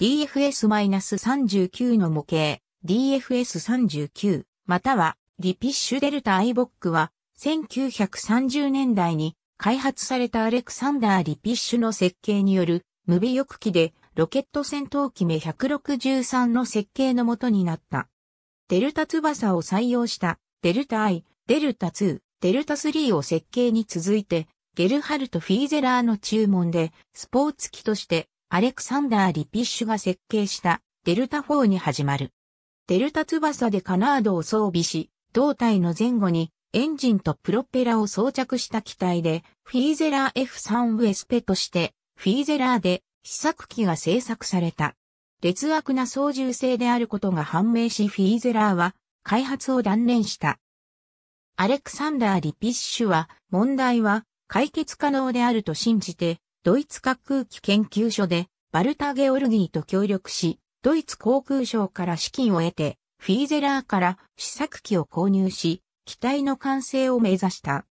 DFS-39 の模型、DFS39、または、リピッシュデルタアイボックは、1930年代に開発されたアレクサンダー・リピッシュの設計による無尾翼機でロケット戦闘機目163の設計のもとになった。デルタ翼を採用したデルタ I、デルタ2、デルタ3を設計に続いてゲルハルト・フィーゼラーの注文でスポーツ機としてアレクサンダー・リピッシュが設計したデルタ4に始まる。デルタ翼でカナードを装備し、胴体の前後にエンジンとプロペラを装着した機体で、フィーゼラー F3 ウエスペとして、フィーゼラーで試作機が製作された。劣悪な操縦性であることが判明しフィーゼラーは開発を断念した。アレクサンダー・リピッシュは問題は解決可能であると信じてドイツ滑空機研究所で、バルタ・ゲオルギーと協力し、ドイツ航空省から資金を得て、フィーゼラーから試作機を購入し、機体の完成を目指した。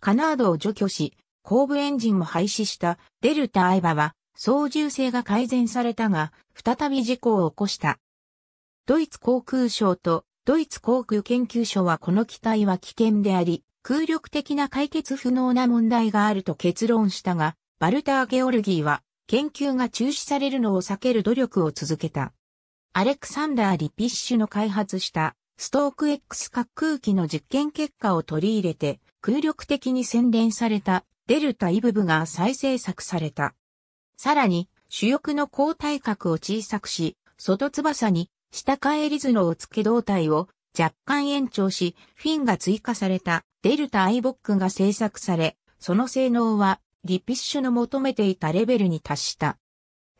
カナードを除去し、後部エンジンも廃止したデルタ・アイバは、操縦性が改善されたが、再び事故を起こした。ドイツ航空省とドイツ航空研究所はこの機体は危険であり、空力的な解決不能な問題があると結論したが、バルター・ゲオルギーは研究が中止されるのを避ける努力を続けた。アレクサンダー・リピッシュの開発したストーク X 滑空機の実験結果を取り入れて空力的に洗練されたデルタイブブが再製作された。さらに主翼の後体角を小さくし、外翼に下返り頭脳を付け胴体を若干延長し、フィンが追加されたデルタアイボックが製作され、その性能はディピッシュの求めていたレベルに達した。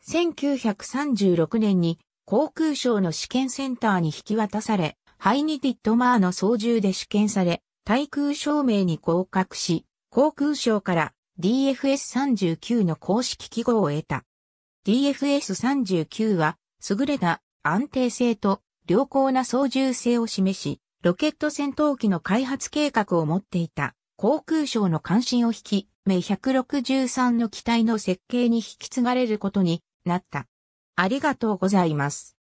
1936年に航空省の試験センターに引き渡され、ハイニティットマーの操縦で試験され、対空証明に合格し、航空省から DFS39 の公式記号を得た。DFS39 は優れた安定性と良好な操縦性を示し、ロケット戦闘機の開発計画を持っていた。航空省の関心を引き、名163の機体の設計に引き継がれることになった。ありがとうございます。